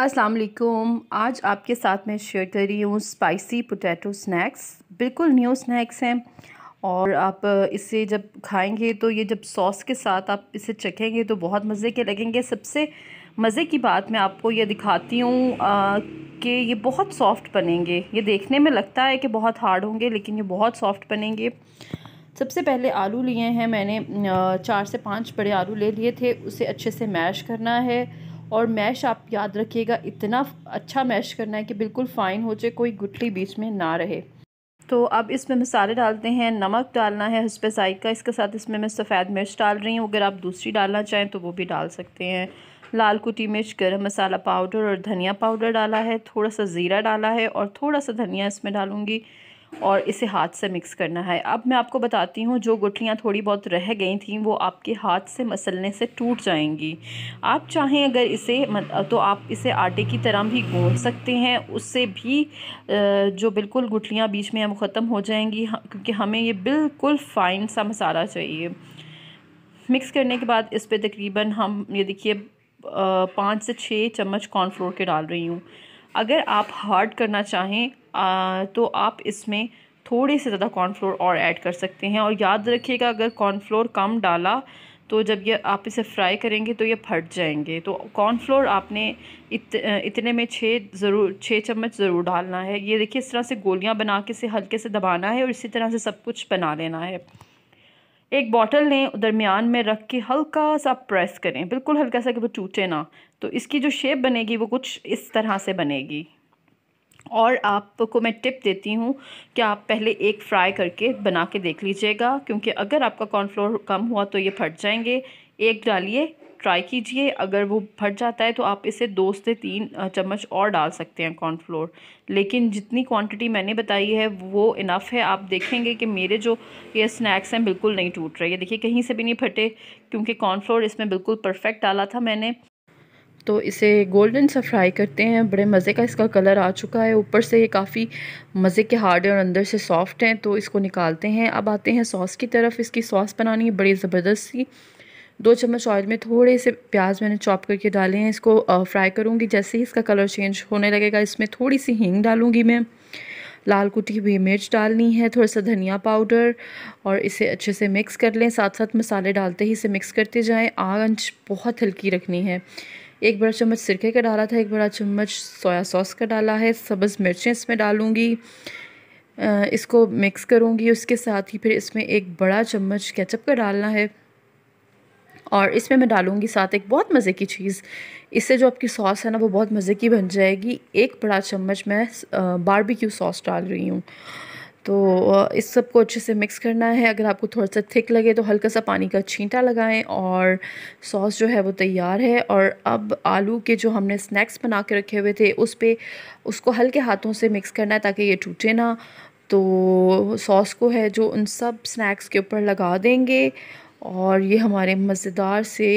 अस्सलाम वालेकुम आज आपके साथ मैं शेयर कर रही हूँ स्पाइसी पोटैटो स्नैक्स बिल्कुल न्यू स्नैक्स हैं और आप इसे जब खाएंगे तो ये जब सॉस के साथ आप इसे चखेंगे तो बहुत मज़े के लगेंगे सबसे मज़े की बात मैं आपको ये दिखाती हूँ कि ये बहुत सॉफ्ट बनेंगे ये देखने में लगता है कि बहुत हार्ड होंगे लेकिन ये बहुत सॉफ्ट बनेंगे सबसे पहले आलू लिए हैं मैंने चार से पाँच बड़े आलू ले लिए थे उसे अच्छे से मैश करना है और मैश आप याद रखिएगा इतना अच्छा मैश करना है कि बिल्कुल फ़ाइन हो जाए कोई गुटली बीच में ना रहे तो अब इसमें मसाले डालते हैं नमक डालना है हसपे जायका इसके साथ इसमें मैं सफ़ेद मिर्च डाल रही हूँ अगर आप दूसरी डालना चाहें तो वो भी डाल सकते हैं लाल कुटी मिर्च गर्म मसाला पाउडर और धनिया पाउडर डाला है थोड़ा सा ज़ीरा डाला है और थोड़ा सा धनिया इसमें डालूँगी और इसे हाथ से मिक्स करना है अब मैं आपको बताती हूँ जो गुठलियाँ थोड़ी बहुत रह गई थी वो आपके हाथ से मसलने से टूट जाएंगी आप चाहें अगर इसे तो आप इसे आटे की तरह भी गूँध सकते हैं उससे भी जो बिल्कुल गुठलियाँ बीच में हम ख़त्म हो जाएंगी क्योंकि हमें ये बिल्कुल फ़ाइन सा मसाला चाहिए मिक्स करने के बाद इस पर तकरीबन हम ये देखिए पाँच से छः चम्मच कॉर्नफ्लोर के डाल रही हूँ अगर आप हार्ड करना चाहें आ, तो आप इसमें थोड़े से ज़्यादा कॉर्नफ्लोर और ऐड कर सकते हैं और याद रखिएगा अगर कॉर्नफ्लोर कम डाला तो जब ये आप इसे फ्राई करेंगे तो ये फट जाएंगे तो कॉर्नफ्लोर आपने इत, इतने में छः ज़रूर छः चम्मच ज़रूर डालना है ये देखिए इस तरह से गोलियां बना के इसे हल्के से दबाना है और इसी तरह से सब कुछ बना लेना है एक बॉटल लें दरमियान में रख के हल्का सा प्रेस करें बिल्कुल हल्का सा कि वो टूटे ना तो इसकी जो शेप बनेगी वो कुछ इस तरह से बनेगी और आपको मैं टिप देती हूँ कि आप पहले एक फ्राई करके बना के देख लीजिएगा क्योंकि अगर आपका कॉर्नफ्लोर कम हुआ तो ये फट जाएंगे एक डालिए ट्राई कीजिए अगर वो फट जाता है तो आप इसे दो से तीन चम्मच और डाल सकते हैं कॉर्नफ्लोर लेकिन जितनी क्वांटिटी मैंने बताई है वो इनफ़ है आप देखेंगे कि मेरे जो ये स्नैक्स हैं बिल्कुल नहीं टूट रहे ये देखिए कहीं से भी नहीं फटे क्योंकि कॉर्नफ्लोर इसमें बिल्कुल परफेक्ट डाला था मैंने तो इसे गोल्डन सा फ्राई करते हैं बड़े मज़े का इसका कलर आ चुका है ऊपर से ये काफ़ी मज़े के हार्ड और अंदर से सॉफ्ट हैं तो इसको निकालते हैं अब आते हैं सॉस की तरफ इसकी सॉस बनानी है बड़ी ज़बरदस्त सी दो चम्मच ऑयल में थोड़े से प्याज मैंने चॉप करके डाले हैं इसको फ्राई करूँगी जैसे ही इसका कलर चेंज होने लगेगा इसमें थोड़ी सी हींग डालूँगी मैं लाल कुटी हुई मिर्च डालनी है थोड़ा सा धनिया पाउडर और इसे अच्छे से मिक्स कर लें साथ साथ मसाले डालते ही इसे मिक्स करते जाएं आंच बहुत हल्की रखनी है एक बड़ा चम्मच सिरके का डाला था एक बड़ा चम्मच सोया सॉस का डाला है सब्ज़ मिर्चें इसमें डालूँगी इसको मिक्स करूँगी उसके साथ ही फिर इसमें एक बड़ा चम्मच केचप का डालना है और इसमें मैं डालूँगी साथ एक बहुत मज़े की चीज़ इससे जो आपकी सॉस है ना वो बहुत मज़े की बन जाएगी एक बड़ा चम्मच मैं बारबेक्यू सॉस डाल रही हूँ तो इस सब को अच्छे से मिक्स करना है अगर आपको थोड़ा सा थिक लगे तो हल्का सा पानी का छींटा लगाएं और सॉस जो है वो तैयार है और अब आलू के जो हमने स्नैक्स बना के रखे हुए थे उस पर उसको हल्के हाथों से मिक्स करना है ताकि ये टूटे ना तो सॉस को है जो उन सब स्नैक्स के ऊपर लगा देंगे और ये हमारे मज़ेदार से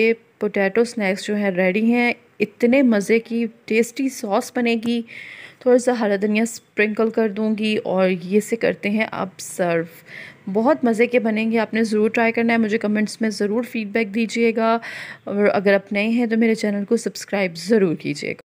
पोटैटो स्नैक्स जो हैं रेडी हैं इतने मज़े की टेस्टी सॉस बनेगी थोड़ा सा हरा धनिया स्प्रिंकल कर दूँगी और ये से करते हैं आप सर्व बहुत मज़े के बनेंगे आपने ज़रूर ट्राई करना है मुझे कमेंट्स में ज़रूर फीडबैक दीजिएगा और अगर आप नए हैं तो मेरे चैनल को सब्सक्राइब ज़रूर कीजिएगा